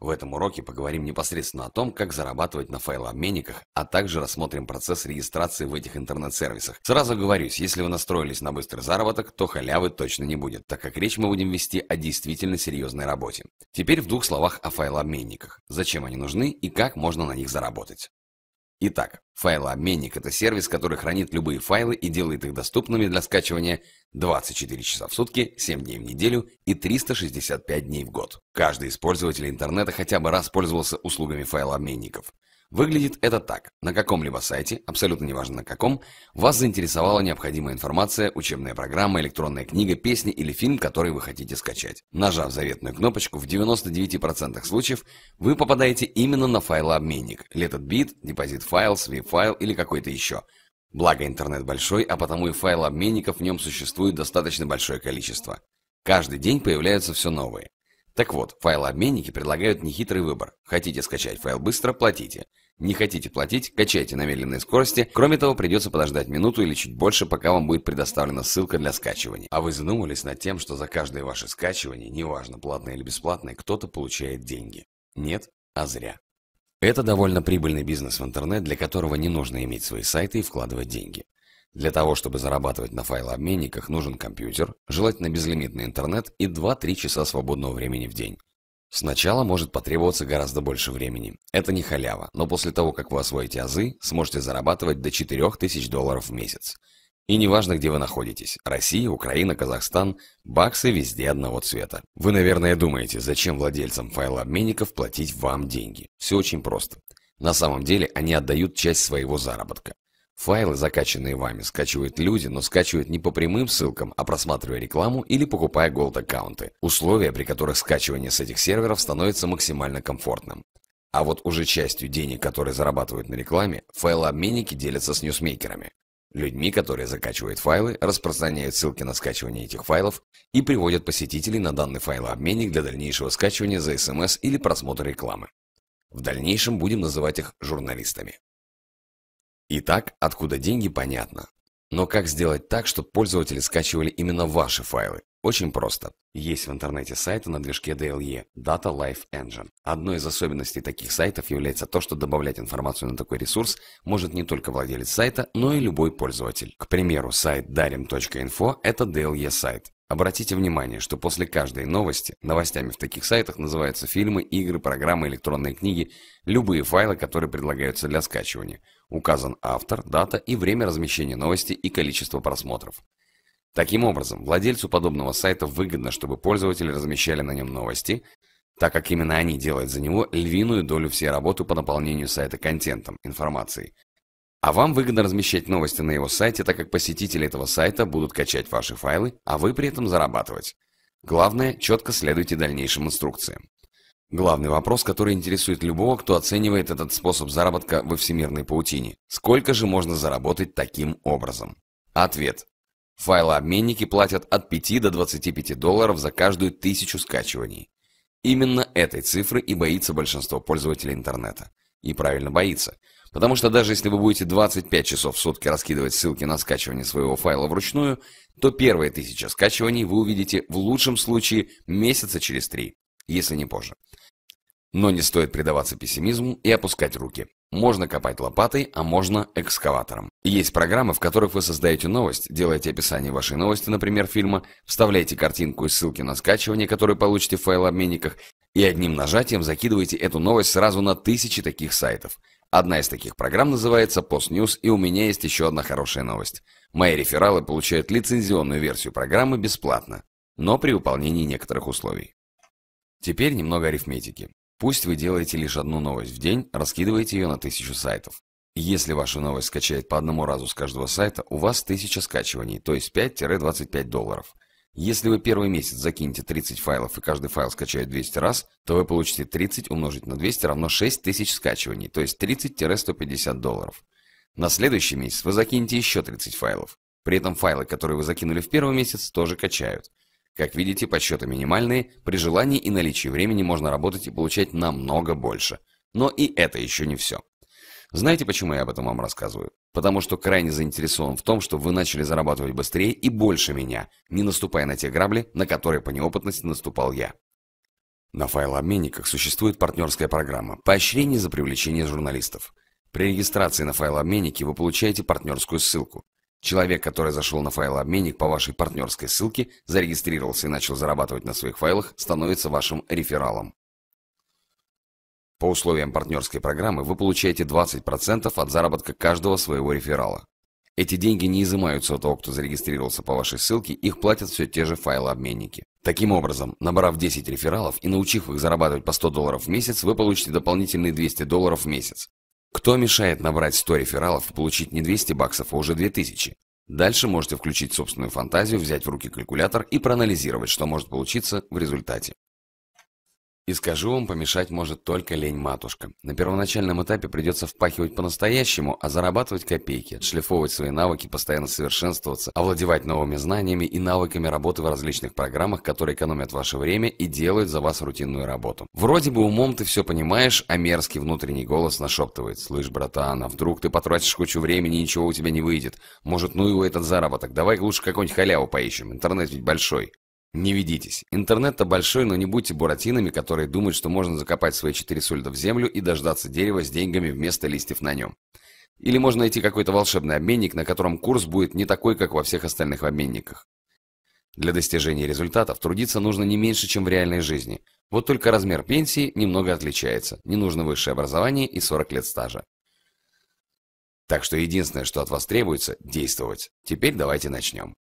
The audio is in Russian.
В этом уроке поговорим непосредственно о том, как зарабатывать на файлообменниках, а также рассмотрим процесс регистрации в этих интернет-сервисах. Сразу говорюсь, если вы настроились на быстрый заработок, то халявы точно не будет, так как речь мы будем вести о действительно серьезной работе. Теперь в двух словах о файлообменниках. Зачем они нужны и как можно на них заработать? Итак, файлообменник — это сервис, который хранит любые файлы и делает их доступными для скачивания 24 часа в сутки, 7 дней в неделю и 365 дней в год. Каждый из пользователей интернета хотя бы раз пользовался услугами файлообменников. Выглядит это так. На каком-либо сайте, абсолютно неважно на каком, вас заинтересовала необходимая информация, учебная программа, электронная книга, песни или фильм, который вы хотите скачать. Нажав заветную кнопочку, в 99% случаев вы попадаете именно на файлообменник. Letitbit, депозит файл, свип файл или какой-то еще. Благо интернет большой, а потому и файлообменников в нем существует достаточно большое количество. Каждый день появляются все новые. Так вот, файлообменники предлагают нехитрый выбор. Хотите скачать файл быстро – платите. Не хотите платить – качайте на медленной скорости. Кроме того, придется подождать минуту или чуть больше, пока вам будет предоставлена ссылка для скачивания. А вы задумывались над тем, что за каждое ваше скачивание, неважно, платное или бесплатное, кто-то получает деньги? Нет? А зря. Это довольно прибыльный бизнес в интернет, для которого не нужно иметь свои сайты и вкладывать деньги. Для того, чтобы зарабатывать на файлообменниках, нужен компьютер, желательно безлимитный интернет и 2-3 часа свободного времени в день. Сначала может потребоваться гораздо больше времени. Это не халява, но после того, как вы освоите азы, сможете зарабатывать до 4000 долларов в месяц. И неважно, где вы находитесь – Россия, Украина, Казахстан – баксы везде одного цвета. Вы, наверное, думаете, зачем владельцам файлообменников платить вам деньги? Все очень просто. На самом деле они отдают часть своего заработка. Файлы, закачанные вами, скачивают люди, но скачивают не по прямым ссылкам, а просматривая рекламу или покупая голд-аккаунты. Условия, при которых скачивание с этих серверов становится максимально комфортным. А вот уже частью денег, которые зарабатывают на рекламе, файлообменники делятся с ньюсмейкерами. Людьми, которые закачивают файлы, распространяют ссылки на скачивание этих файлов и приводят посетителей на данный файлообменник для дальнейшего скачивания за смс эм или просмотра рекламы. В дальнейшем будем называть их журналистами. Итак, откуда деньги, понятно. Но как сделать так, чтобы пользователи скачивали именно ваши файлы? Очень просто. Есть в интернете сайты на движке DLE – Data Life Engine. Одной из особенностей таких сайтов является то, что добавлять информацию на такой ресурс может не только владелец сайта, но и любой пользователь. К примеру, сайт darim.info – это DLE сайт. Обратите внимание, что после каждой новости, новостями в таких сайтах называются фильмы, игры, программы, электронные книги, любые файлы, которые предлагаются для скачивания. Указан автор, дата и время размещения новости и количество просмотров. Таким образом, владельцу подобного сайта выгодно, чтобы пользователи размещали на нем новости, так как именно они делают за него львиную долю всей работы по наполнению сайта контентом, информацией, а вам выгодно размещать новости на его сайте, так как посетители этого сайта будут качать ваши файлы, а вы при этом зарабатывать. Главное, четко следуйте дальнейшим инструкциям. Главный вопрос, который интересует любого, кто оценивает этот способ заработка во всемирной паутине. Сколько же можно заработать таким образом? Ответ. Файлообменники платят от 5 до 25 долларов за каждую тысячу скачиваний. Именно этой цифры и боится большинство пользователей интернета. И правильно боится. Потому что даже если вы будете 25 часов в сутки раскидывать ссылки на скачивание своего файла вручную, то первые тысяча скачиваний вы увидите в лучшем случае месяца через три, если не позже. Но не стоит предаваться пессимизму и опускать руки. Можно копать лопатой, а можно экскаватором. Есть программы, в которых вы создаете новость, делаете описание вашей новости, например, фильма, вставляете картинку и ссылки на скачивание, которые получите в файлообменниках, и одним нажатием закидываете эту новость сразу на тысячи таких сайтов. Одна из таких программ называется PostNews, и у меня есть еще одна хорошая новость. Мои рефералы получают лицензионную версию программы бесплатно, но при выполнении некоторых условий. Теперь немного арифметики. Пусть вы делаете лишь одну новость в день, раскидываете ее на тысячу сайтов. Если вашу новость скачает по одному разу с каждого сайта, у вас тысяча скачиваний, то есть 5-25 долларов. Если вы первый месяц закинете 30 файлов и каждый файл скачает 200 раз, то вы получите 30 умножить на 200 равно 6000 скачиваний, то есть 30-150 долларов. На следующий месяц вы закинете еще 30 файлов. При этом файлы, которые вы закинули в первый месяц, тоже качают. Как видите, подсчеты минимальные, при желании и наличии времени можно работать и получать намного больше. Но и это еще не все. Знаете, почему я об этом вам рассказываю? Потому что крайне заинтересован в том, чтобы вы начали зарабатывать быстрее и больше меня, не наступая на те грабли, на которые по неопытности наступал я. На файлообменниках существует партнерская программа «Поощрение за привлечение журналистов». При регистрации на файлообменнике вы получаете партнерскую ссылку. Человек, который зашел на файлообменник по вашей партнерской ссылке, зарегистрировался и начал зарабатывать на своих файлах, становится вашим рефералом. По условиям партнерской программы вы получаете 20% от заработка каждого своего реферала. Эти деньги не изымаются от того, кто зарегистрировался по вашей ссылке, их платят все те же файлообменники. Таким образом, набрав 10 рефералов и научив их зарабатывать по 100 долларов в месяц, вы получите дополнительные 200 долларов в месяц. Кто мешает набрать 100 рефералов и получить не 200 баксов, а уже 2000? Дальше можете включить собственную фантазию, взять в руки калькулятор и проанализировать, что может получиться в результате. И скажу вам, помешать может только лень-матушка. На первоначальном этапе придется впахивать по-настоящему, а зарабатывать копейки, отшлифовывать свои навыки, постоянно совершенствоваться, овладевать новыми знаниями и навыками работы в различных программах, которые экономят ваше время и делают за вас рутинную работу. Вроде бы умом ты все понимаешь, а мерзкий внутренний голос нашептывает. «Слышь, братан, а вдруг ты потратишь кучу времени и ничего у тебя не выйдет? Может, ну его этот заработок? Давай лучше какую-нибудь халяву поищем, интернет ведь большой». Не ведитесь. Интернет-то большой, но не будьте буратинами, которые думают, что можно закопать свои четыре сульда в землю и дождаться дерева с деньгами вместо листьев на нем. Или можно найти какой-то волшебный обменник, на котором курс будет не такой, как во всех остальных обменниках. Для достижения результатов трудиться нужно не меньше, чем в реальной жизни. Вот только размер пенсии немного отличается. Не нужно высшее образование и 40 лет стажа. Так что единственное, что от вас требуется – действовать. Теперь давайте начнем.